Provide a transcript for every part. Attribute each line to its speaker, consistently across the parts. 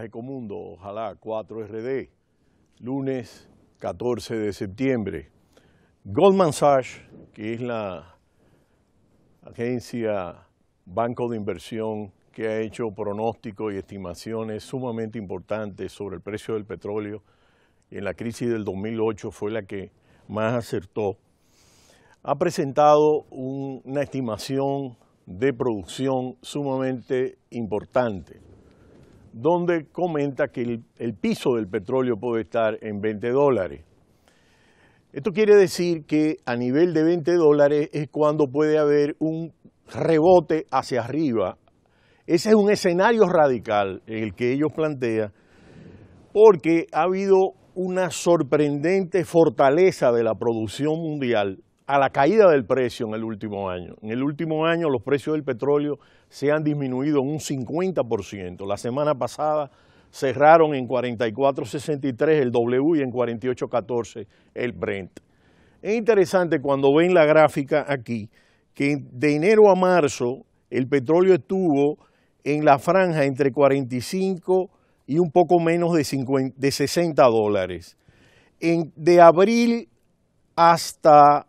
Speaker 1: Ecomundo, ojalá 4RD, lunes 14 de septiembre. Goldman Sachs, que es la agencia banco de inversión que ha hecho pronósticos y estimaciones sumamente importantes sobre el precio del petróleo, en la crisis del 2008 fue la que más acertó, ha presentado una estimación de producción sumamente importante donde comenta que el, piso del petróleo puede estar en 20 dólares. Esto quiere decir que a nivel de 20 dólares es cuando puede haber un rebote hacia arriba. Ese es un escenario radical en el que ellos plantean, porque ha habido una sorprendente fortaleza de la producción mundial a la caída del precio en el último año. En el último año los precios del petróleo se han disminuido un 50%. La semana pasada cerraron en 44.63 el W y en 48.14 el Brent. Es interesante cuando ven la gráfica aquí que de enero a marzo el petróleo estuvo en la franja entre 45 y un poco menos de, 60 dólares. de abril hasta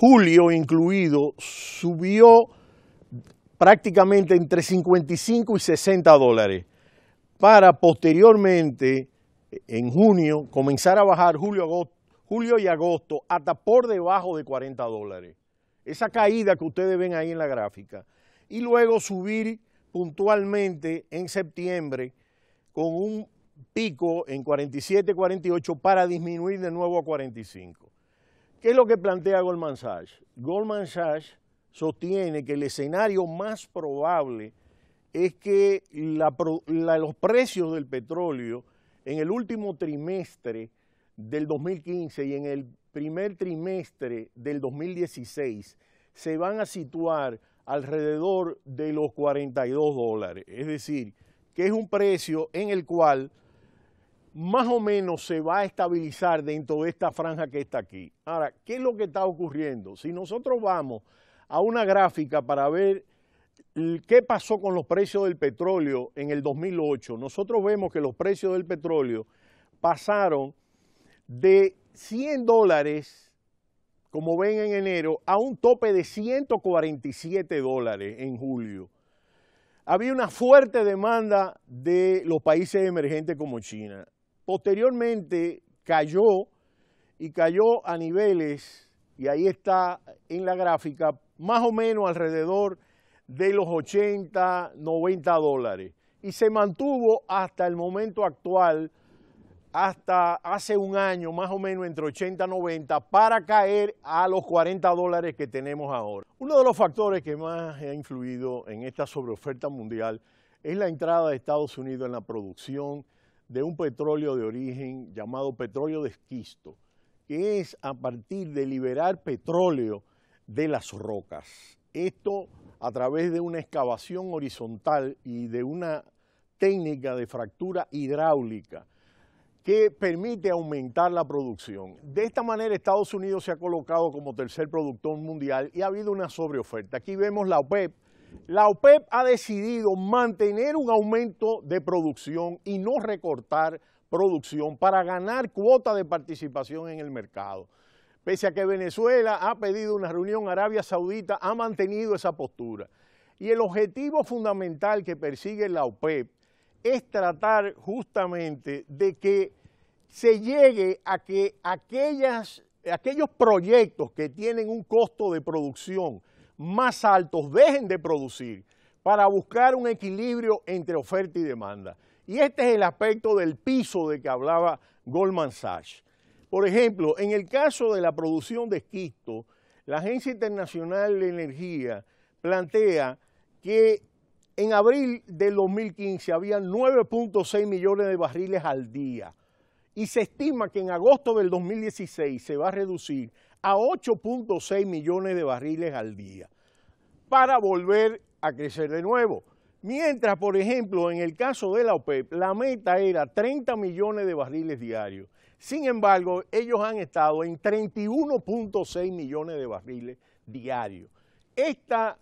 Speaker 1: julio incluido, subió prácticamente entre 55 y 60 dólares, para posteriormente, en junio, comenzar a bajar julio, y agosto hasta por debajo de 40 dólares. Esa caída que ustedes ven ahí en la gráfica. Y luego subir puntualmente en septiembre con un pico en 47, 48 para disminuir de nuevo a 45. ¿Qué es lo que plantea Goldman Sachs? Goldman Sachs sostiene que el escenario más probable es que los precios del petróleo en el último trimestre del 2015 y en el primer trimestre del 2016 se van a situar alrededor de los 42 dólares. Es decir, que es un precio en el cual más o menos se va a estabilizar dentro de esta franja que está aquí. Ahora, ¿qué es lo que está ocurriendo? Si nosotros vamos a una gráfica para ver qué pasó con los precios del petróleo en el 2008, nosotros vemos que los precios del petróleo pasaron de 100 dólares, como ven en enero, a un tope de 147 dólares en julio había una fuerte demanda de los países emergentes como China. Posteriormente cayó y cayó a niveles, y ahí está en la gráfica, más o menos alrededor de los 80, 90 dólares. Y se mantuvo hasta el momento actual, hasta hace un año, más o menos entre 80 y 90, para caer a los 40 dólares que tenemos ahora. Uno de los factores que más ha influido en esta sobreoferta mundial es la entrada de Estados Unidos en la producción de un petróleo de origen llamado petróleo de esquisto, que es a partir de liberar petróleo de las rocas. Esto a través de una excavación horizontal y de una técnica de fractura hidráulica que permite aumentar la producción. De esta manera Estados Unidos se ha colocado como tercer productor mundial y ha habido una sobreoferta. Aquí vemos la OPEP, la OPEP ha decidido mantener un aumento de producción y no recortar producción para ganar cuota de participación en el mercado. Pese a que Venezuela ha pedido una reunión, Arabia Saudita ha mantenido esa postura. Y el objetivo fundamental que persigue la OPEP es tratar justamente de que se llegue a que aquellos proyectos que tienen un costo de producción más altos dejen de producir para buscar un equilibrio entre oferta y demanda. Y este es el aspecto del piso de que hablaba Goldman Sachs. Por ejemplo, en el caso de la producción de esquisto, la Agencia Internacional de Energía plantea que en abril del 2015 había 9.6 millones de barriles al día y se estima que en agosto del 2016 se va a reducir a 8.6 millones de barriles al día para volver a crecer de nuevo. Mientras, por ejemplo, en el caso de la OPEP, e la meta era 30 millones de barriles diarios. Sin embargo, ellos han estado en 31.6 millones de barriles diarios. Esta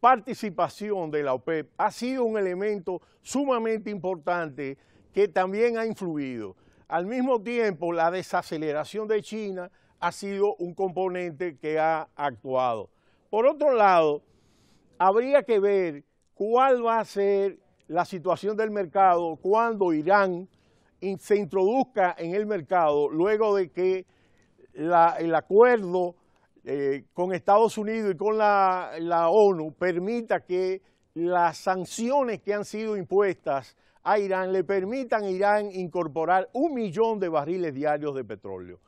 Speaker 1: participación de la OPEP e ha sido un elemento sumamente importante que también ha influido. Al mismo tiempo, la desaceleración de China ha sido un componente que ha actuado. Por otro lado, habría que ver cuál va a ser la situación del mercado cuando Irán se introduzca en el mercado luego de que el acuerdo eh, con Estados Unidos y con la, la ONU permita que las sanciones que han sido impuestas a Irán le permitan a Irán incorporar un millón de barriles diarios de petróleo.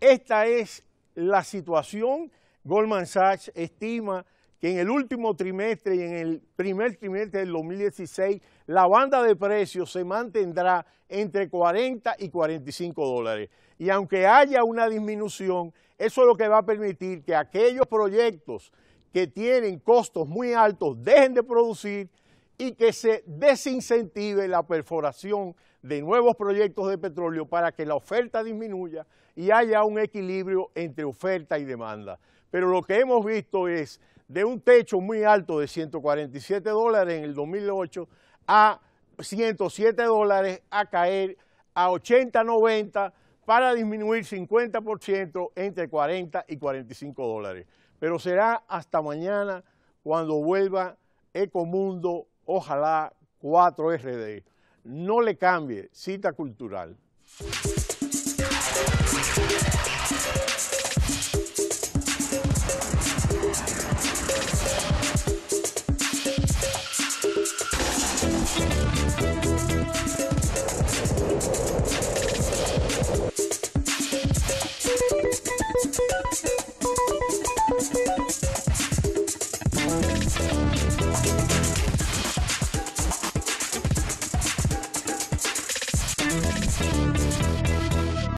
Speaker 1: Esta es la situación. Goldman Sachs estima que en el último trimestre y en el primer trimestre del 2016 la banda de precios se mantendrá entre 40 y 45 dólares. Y aunque haya una disminución, eso es lo que va a permitir que aquellos proyectos que tienen costos muy altos dejen de producir y que se desincentive la perforación de nuevos proyectos de petróleo para que la oferta disminuya y haya un equilibrio entre oferta y demanda. Pero lo que hemos visto es de un techo muy alto de 147 dólares en el 2008 a 107 dólares a caer a 80, 90 para disminuir 50% entre 40 y 45 dólares. Pero será hasta mañana cuando vuelva Ecomundo, ojalá 4RD. No le cambie, cita cultural.